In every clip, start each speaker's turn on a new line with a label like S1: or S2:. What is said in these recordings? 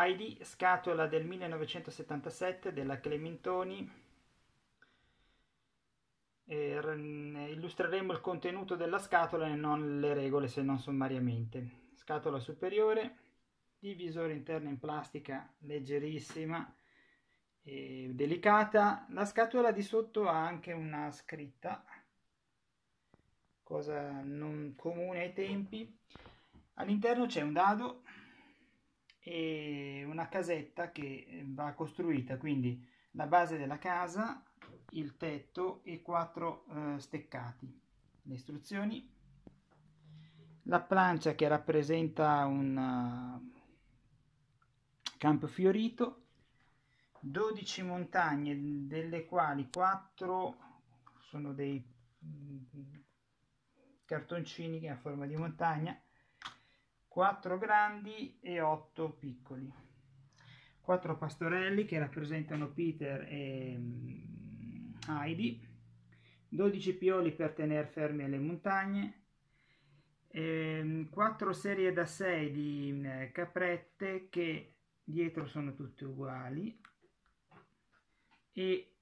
S1: Heidi, scatola del 1977 della Clementoni. E eh, illustreremo il contenuto della scatola e non le regole se non sommariamente. Scatola superiore, divisore interno in plastica leggerissima e delicata. La scatola di sotto ha anche una scritta, cosa non comune ai tempi. All'interno c'è un dado e una casetta che eh, va costruita, quindi la base della casa, il tetto e quattro eh, steccati. Le istruzioni. La plancia che rappresenta un eh, campo fiorito, 12 montagne delle quali 4 sono dei mm, mm, cartoncini che a forma di montagna 4 grandi e 8 piccoli. 4 pastorelli che rappresentano Peter e mm, Heidi, 12 pioli per tenere ferme le montagne, 4 ehm, serie da 6 di mm, caprette che dietro sono tutte uguali e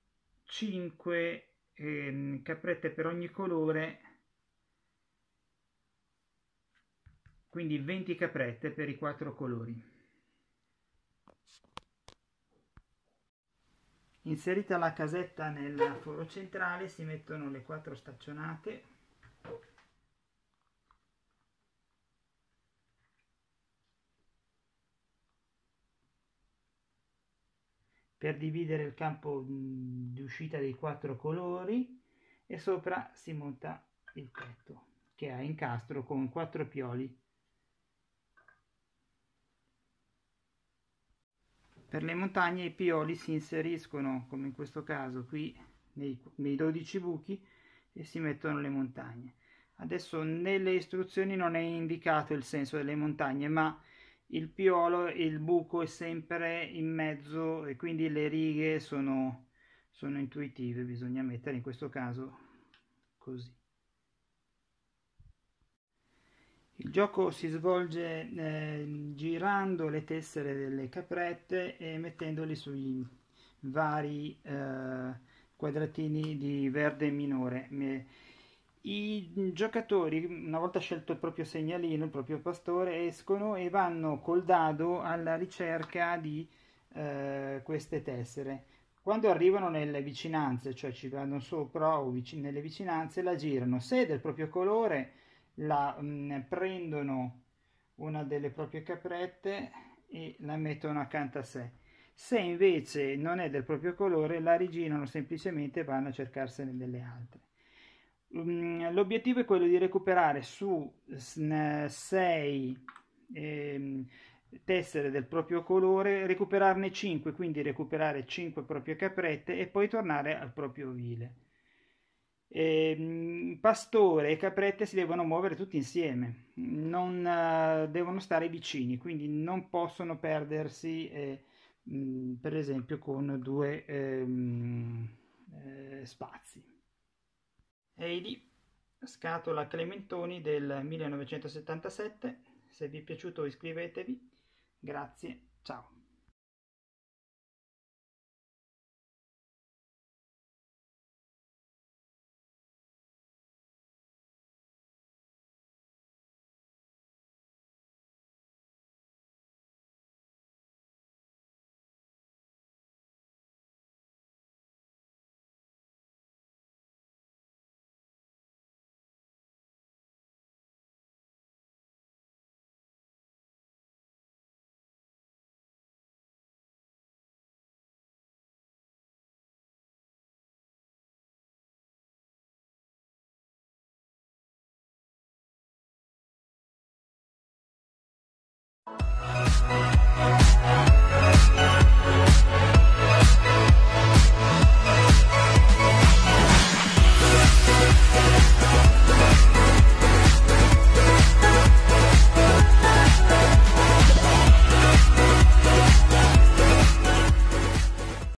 S1: 5 ehm, caprette per ogni colore quindi 20 caprette per i quattro colori. Inserita la casetta nel foro centrale si mettono le quattro staccionate per dividere il campo mm, di uscita dei quattro colori e sopra si monta il tetto che ha incastro con quattro pioli Per le montagne i pioli si inseriscono, come in questo caso qui, nei, nei 12 buchi e si mettono le montagne. Adesso nelle istruzioni non è indicato il senso delle montagne, ma il piolo e il buco è sempre in mezzo e quindi le righe sono, sono intuitive, bisogna mettere in questo caso così. Il gioco si svolge eh, girando le tessere delle caprette e mettendoli sui vari eh, quadratini di verde minore. I giocatori, una volta scelto il proprio segnalino, il proprio pastore, escono e vanno col dado alla ricerca di eh, queste tessere. Quando arrivano nelle vicinanze, cioè ci vanno sopra o vic nelle vicinanze, la girano. Se è del proprio colore, la mh, mm, prendono una delle proprie caprette e la mettono accanto a sé. Se invece non è del proprio colore, la rigirano semplicemente e vanno a cercarsene delle altre. Mm, l'obiettivo è quello di recuperare su 6 ehm, tessere del proprio colore, recuperarne 5, quindi recuperare 5 proprie caprette e poi tornare al proprio ovile eh, pastore e caprette si devono muovere tutti insieme, non eh, devono stare vicini, quindi non possono perdersi, eh, mh, per esempio, con due mh, ehm, eh, spazi. Heidi, scatola Clementoni del 1977, se vi è piaciuto iscrivetevi, grazie, ciao.